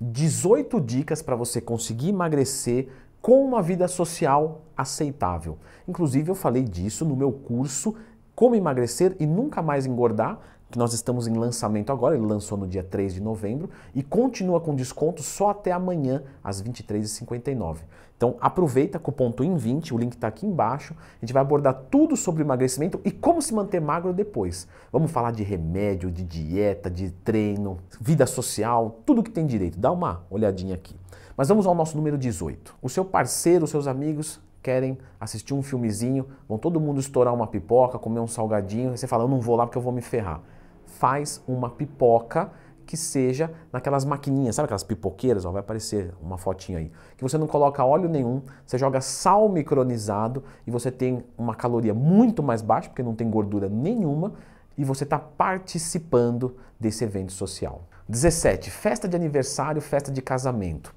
18 dicas para você conseguir emagrecer com uma vida social aceitável. Inclusive, eu falei disso no meu curso Como Emagrecer e Nunca Mais Engordar, que nós estamos em lançamento agora, ele lançou no dia 3 de novembro e continua com desconto só até amanhã às 23h59. Então aproveita, cupom TWIN20, o link está aqui embaixo. A gente vai abordar tudo sobre emagrecimento e como se manter magro depois. Vamos falar de remédio, de dieta, de treino, vida social, tudo que tem direito. Dá uma olhadinha aqui. Mas vamos ao nosso número 18. O seu parceiro, os seus amigos querem assistir um filmezinho, vão todo mundo estourar uma pipoca, comer um salgadinho, e você fala, eu não vou lá porque eu vou me ferrar faz uma pipoca que seja naquelas maquininhas, sabe aquelas pipoqueiras? Ó, vai aparecer uma fotinha aí. Que você não coloca óleo nenhum, você joga sal micronizado e você tem uma caloria muito mais baixa, porque não tem gordura nenhuma, e você está participando desse evento social. 17. Festa de aniversário, festa de casamento.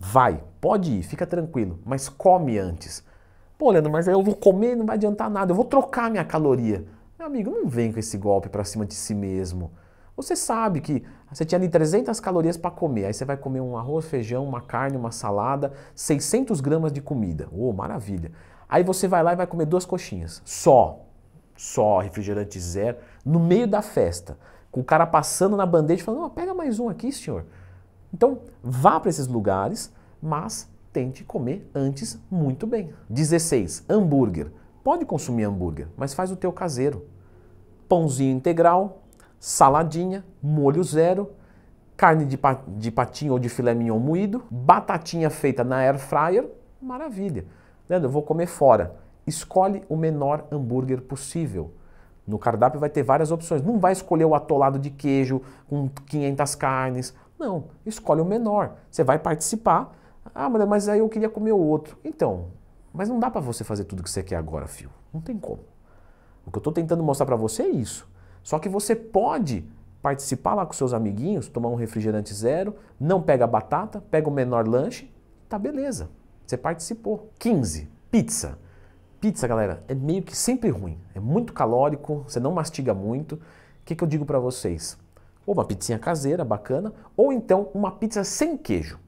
Vai, pode ir, fica tranquilo, mas come antes. Pô, Leandro, mas eu vou comer, não vai adiantar nada, eu vou trocar minha caloria. Meu amigo, não vem com esse golpe para cima de si mesmo. Você sabe que você tinha ali 300 calorias para comer, aí você vai comer um arroz, feijão, uma carne, uma salada, 600 gramas de comida. Oh, maravilha. Aí você vai lá e vai comer duas coxinhas, só. Só, refrigerante zero, no meio da festa. Com o cara passando na bandeja falando, oh, pega mais um aqui, senhor. Então, vá para esses lugares, mas tente comer antes muito bem. 16. Hambúrguer. Pode consumir hambúrguer, mas faz o teu caseiro pãozinho integral, saladinha, molho zero, carne de, de patinho ou de filé mignon moído, batatinha feita na air fryer, maravilha. Leandro, né? eu vou comer fora. Escolhe o menor hambúrguer possível. No cardápio vai ter várias opções. Não vai escolher o atolado de queijo com 500 carnes. Não, escolhe o menor. Você vai participar. Ah, mas aí eu queria comer o outro. Então, mas não dá para você fazer tudo que você quer agora, fio. Não tem como. O que eu estou tentando mostrar para você é isso. Só que você pode participar lá com seus amiguinhos, tomar um refrigerante zero, não pega batata, pega o menor lanche, tá beleza. Você participou. 15. Pizza. Pizza, galera, é meio que sempre ruim. É muito calórico, você não mastiga muito. O que, que eu digo para vocês? Ou uma pizzinha caseira, bacana, ou então uma pizza sem queijo.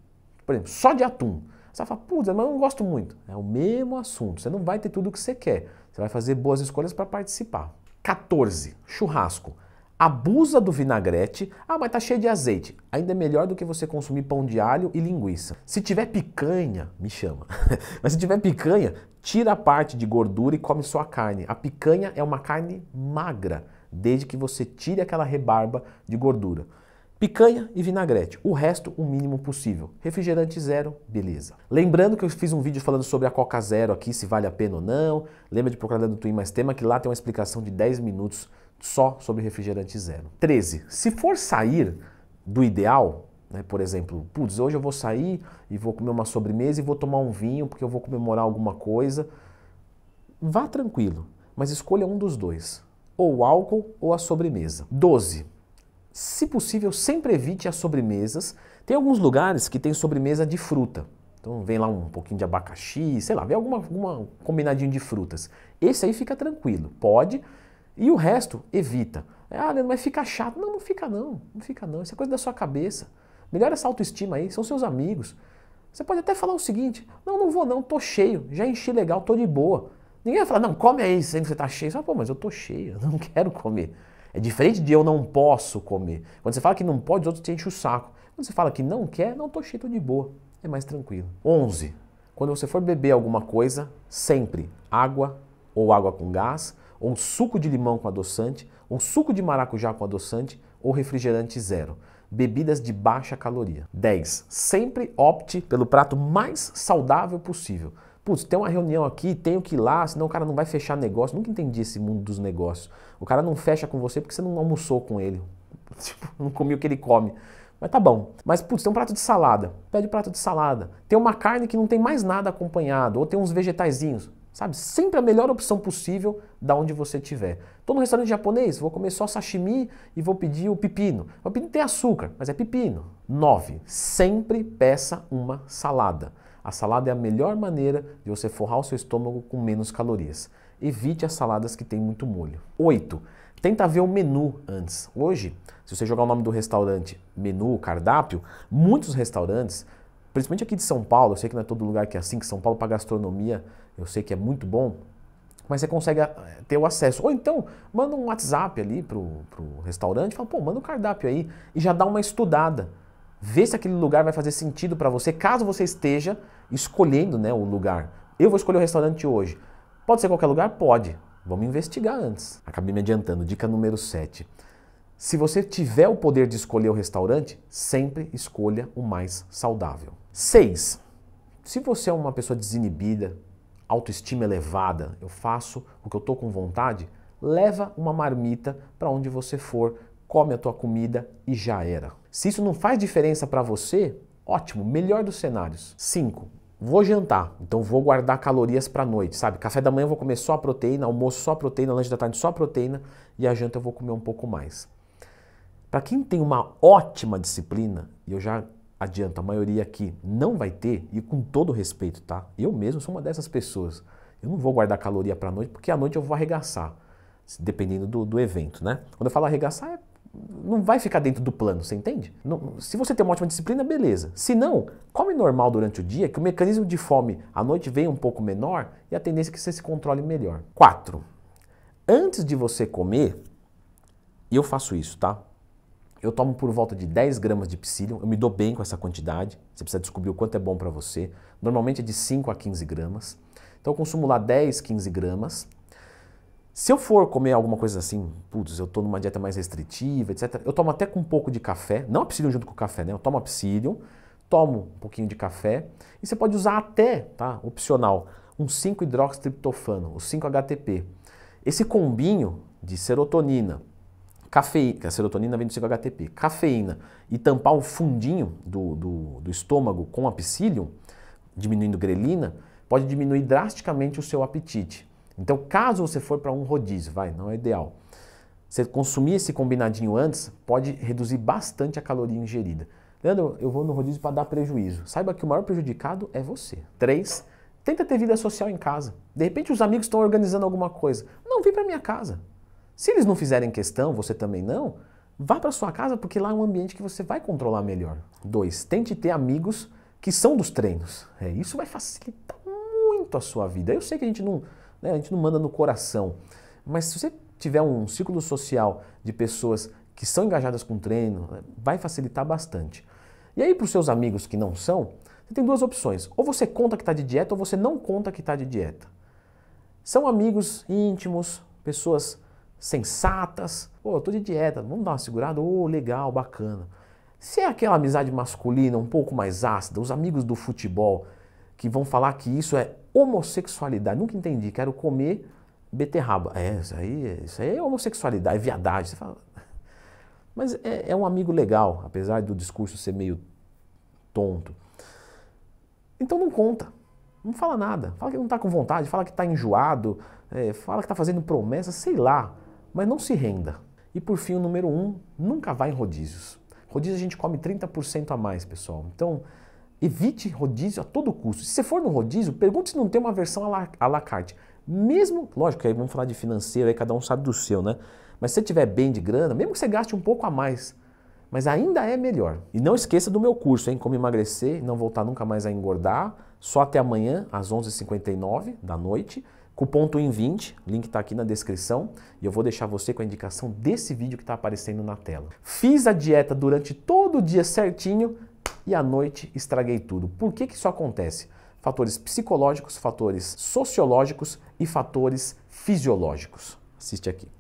Por exemplo, só de atum. Você vai falar, putz, mas eu não gosto muito. É o mesmo assunto. Você não vai ter tudo o que você quer. Você vai fazer boas escolhas para participar. 14. Churrasco. Abusa do vinagrete. Ah, mas tá cheio de azeite. Ainda é melhor do que você consumir pão de alho e linguiça. Se tiver picanha, me chama. mas se tiver picanha, tira a parte de gordura e come só a carne. A picanha é uma carne magra, desde que você tire aquela rebarba de gordura. Picanha e vinagrete, o resto o mínimo possível. Refrigerante zero, beleza. Lembrando que eu fiz um vídeo falando sobre a Coca Zero aqui, se vale a pena ou não. Lembra de procurar no Twin Mais Tema, que lá tem uma explicação de 10 minutos só sobre refrigerante zero. 13. Se for sair do ideal, né, por exemplo, putz, hoje eu vou sair e vou comer uma sobremesa e vou tomar um vinho porque eu vou comemorar alguma coisa. Vá tranquilo, mas escolha um dos dois, ou o álcool ou a sobremesa. 12 se possível, sempre evite as sobremesas. Tem alguns lugares que tem sobremesa de fruta. Então vem lá um pouquinho de abacaxi, sei lá, vem alguma, alguma combinadinho de frutas. Esse aí fica tranquilo, pode. E o resto, evita. É, ah, Leandro, mas fica chato. Não, não fica não, não fica não. Isso é coisa da sua cabeça. Melhora essa autoestima aí, são seus amigos. Você pode até falar o seguinte, não, não vou não, tô cheio, já enchi legal, tô de boa. Ninguém vai falar, não, come aí, sendo que você tá cheio. Você fala, pô, mas eu tô cheio, eu não quero comer. É diferente de eu não posso comer. Quando você fala que não pode, os outros te enchem o saco. Quando você fala que não quer, não tô cheio de boa. É mais tranquilo. 11. Quando você for beber alguma coisa, sempre água ou água com gás, ou um suco de limão com adoçante, um suco de maracujá com adoçante ou refrigerante zero. Bebidas de baixa caloria. 10. Sempre opte pelo prato mais saudável possível putz, tem uma reunião aqui, tenho que ir lá, senão o cara não vai fechar negócio. Nunca entendi esse mundo dos negócios. O cara não fecha com você porque você não almoçou com ele. Tipo, não comeu o que ele come. Mas tá bom. Mas, putz, tem um prato de salada. Pede um prato de salada. Tem uma carne que não tem mais nada acompanhado, ou tem uns vegetaizinhos. Sabe? Sempre a melhor opção possível da onde você estiver. Tô no restaurante japonês, vou comer só sashimi e vou pedir o pepino. O pepino tem açúcar, mas é pepino. 9. Sempre peça uma salada. A salada é a melhor maneira de você forrar o seu estômago com menos calorias. Evite as saladas que têm muito molho. 8. Tenta ver o menu antes. Hoje, se você jogar o nome do restaurante, menu, cardápio, muitos restaurantes, principalmente aqui de São Paulo, eu sei que não é todo lugar que é assim, que São Paulo para gastronomia, eu sei que é muito bom, mas você consegue eh, ter o acesso. Ou então, manda um WhatsApp ali para o restaurante, fala, pô, manda o um cardápio aí e já dá uma estudada. Vê se aquele lugar vai fazer sentido para você, caso você esteja escolhendo né, o lugar. Eu vou escolher o restaurante hoje. Pode ser qualquer lugar? Pode. Vamos investigar antes. Acabei me adiantando. Dica número 7. Se você tiver o poder de escolher o restaurante, sempre escolha o mais saudável. 6. Se você é uma pessoa desinibida, autoestima elevada, eu faço o que eu estou com vontade, leva uma marmita para onde você for, come a tua comida e já era. Se isso não faz diferença para você, ótimo, melhor dos cenários. 5. Vou jantar, então vou guardar calorias para noite, sabe? Café da manhã eu vou comer só proteína, almoço só proteína, lanche da tarde só proteína e a janta eu vou comer um pouco mais. Para quem tem uma ótima disciplina, e eu já adianto, a maioria aqui não vai ter, e com todo respeito, tá? Eu mesmo sou uma dessas pessoas. Eu não vou guardar caloria para noite, porque à noite eu vou arregaçar, dependendo do, do evento, né? Quando eu falo arregaçar, é não vai ficar dentro do plano, você entende? Não, se você tem uma ótima disciplina, beleza. Se não, come normal durante o dia, que o mecanismo de fome à noite vem um pouco menor e a tendência é que você se controle melhor. 4. Antes de você comer, eu faço isso, tá? Eu tomo por volta de 10 gramas de psyllium, eu me dou bem com essa quantidade, você precisa descobrir o quanto é bom para você. Normalmente é de 5 a 15 gramas. Então eu consumo lá 10, 15 gramas. Se eu for comer alguma coisa assim, putz, eu estou numa dieta mais restritiva, etc., eu tomo até com um pouco de café, não psyllium junto com o café, né? Eu tomo psyllium, tomo um pouquinho de café, e você pode usar até, tá? Opcional, um 5-hidroxitriptofano, o 5-HTP. Esse combinho de serotonina, cafeína, que a serotonina vem do 5-HTP, cafeína e tampar o fundinho do, do, do estômago com a psyllium, diminuindo grelina, pode diminuir drasticamente o seu apetite. Então, caso você for para um rodízio, vai, não é ideal. Você consumir esse combinadinho antes pode reduzir bastante a caloria ingerida. Leandro, eu vou no rodízio para dar prejuízo. Saiba que o maior prejudicado é você. Três, Tenta ter vida social em casa. De repente os amigos estão organizando alguma coisa. Não, vem para minha casa. Se eles não fizerem questão, você também não, vá para sua casa porque lá é um ambiente que você vai controlar melhor. Dois, Tente ter amigos que são dos treinos. É, isso vai facilitar muito a sua vida. Eu sei que a gente não né? A gente não manda no coração. Mas se você tiver um círculo social de pessoas que são engajadas com o treino, né, vai facilitar bastante. E aí, para os seus amigos que não são, você tem duas opções. Ou você conta que está de dieta, ou você não conta que está de dieta. São amigos íntimos, pessoas sensatas. Pô, eu tô de dieta, vamos dar uma segurada? Ô, oh, legal, bacana. Se é aquela amizade masculina um pouco mais ácida, os amigos do futebol que vão falar que isso é homossexualidade. Nunca entendi, quero comer beterraba. É, isso aí, isso aí é homossexualidade, é viadagem. Você fala. Mas é, é um amigo legal, apesar do discurso ser meio tonto. Então não conta, não fala nada. Fala que não está com vontade, fala que está enjoado, é, fala que está fazendo promessa, sei lá. Mas não se renda. E por fim, o número um, nunca vá em rodízios. Rodízio a gente come 30% a mais, pessoal. Então, Evite rodízio a todo custo. Se você for no rodízio, pergunte se não tem uma versão à la, carte. Mesmo, lógico, aí vamos falar de financeiro, aí cada um sabe do seu, né? Mas se você tiver bem de grana, mesmo que você gaste um pouco a mais, mas ainda é melhor. E não esqueça do meu curso, hein? Como emagrecer e não voltar nunca mais a engordar. Só até amanhã, às 11h59 da noite. Cupom em 20 link está aqui na descrição. E eu vou deixar você com a indicação desse vídeo que está aparecendo na tela. Fiz a dieta durante todo o dia certinho e à noite estraguei tudo. Por que, que isso acontece? Fatores psicológicos, fatores sociológicos e fatores fisiológicos. Assiste aqui.